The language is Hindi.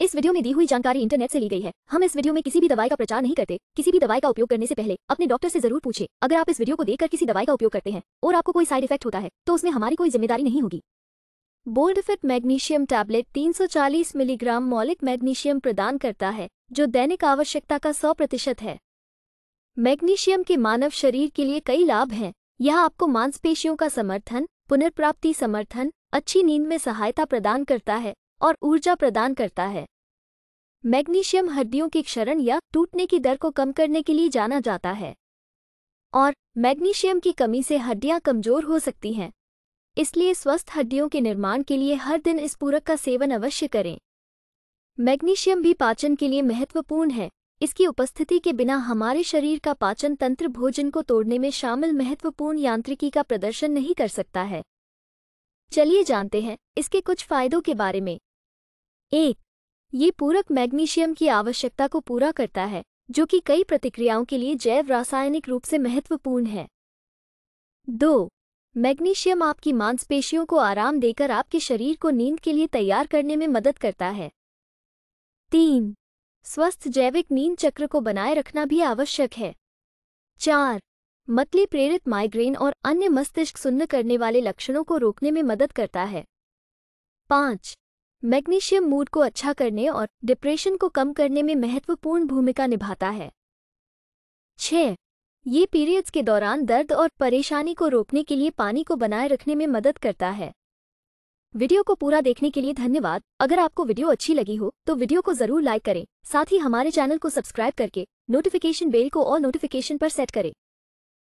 इस वीडियो में दी हुई जानकारी इंटरनेट से ली गई है हम इस वीडियो में किसी भी दवाई का प्रचार नहीं करते किसी भी दवाई का उपयोग करने से पहले अपने डॉक्टर से जरूर पूछे अगर आप इस वीडियो को देखकर किसी दवाई का उपयोग करते हैं और आपको कोई साइड इफेक्ट होता है तो उसमें हमारी कोई जिम्मेदारी नहीं होगी बोल्ड फिट मैग्नीशियम टैबलेट तीन मिलीग्राम मौलिक मैग्नीशियम प्रदान करता है जो दैनिक आवश्यकता का सौ प्रतिशत है मैग्नीशियम के मानव शरीर के लिए कई लाभ हैं यह आपको मांसपेशियों का समर्थन पुनर्प्राप्ति समर्थन अच्छी नींद में सहायता प्रदान करता है और ऊर्जा प्रदान करता है मैग्नीशियम हड्डियों के क्षरण या टूटने की दर को कम करने के लिए जाना जाता है और मैग्नीशियम की कमी से हड्डियां कमजोर हो सकती हैं इसलिए स्वस्थ हड्डियों के निर्माण के लिए हर दिन इस पूरक का सेवन अवश्य करें मैग्नीशियम भी पाचन के लिए महत्वपूर्ण है इसकी उपस्थिति के बिना हमारे शरीर का पाचन तंत्र भोजन को तोड़ने में शामिल महत्वपूर्ण यांत्रिकी का प्रदर्शन नहीं कर सकता है चलिए जानते हैं इसके कुछ फायदों के बारे में एक ये पूरक मैग्नीशियम की आवश्यकता को पूरा करता है जो कि कई प्रतिक्रियाओं के लिए जैव रासायनिक रूप से महत्वपूर्ण है दो मैग्नीशियम आपकी मांसपेशियों को आराम देकर आपके शरीर को नींद के लिए तैयार करने में मदद करता है तीन स्वस्थ जैविक नींद चक्र को बनाए रखना भी आवश्यक है चार मतली प्रेरित माइग्रेन और अन्य मस्तिष्क सुन्न करने वाले लक्षणों को रोकने में मदद करता है पाँच मैग्नीशियम मूड को अच्छा करने और डिप्रेशन को कम करने में महत्वपूर्ण भूमिका निभाता है छ ये पीरियड्स के दौरान दर्द और परेशानी को रोकने के लिए पानी को बनाए रखने में मदद करता है वीडियो को पूरा देखने के लिए धन्यवाद अगर आपको वीडियो अच्छी लगी हो तो वीडियो को जरूर लाइक करें साथ ही हमारे चैनल को सब्सक्राइब करके नोटिफिकेशन बेल को और नोटिफिकेशन पर सेट करें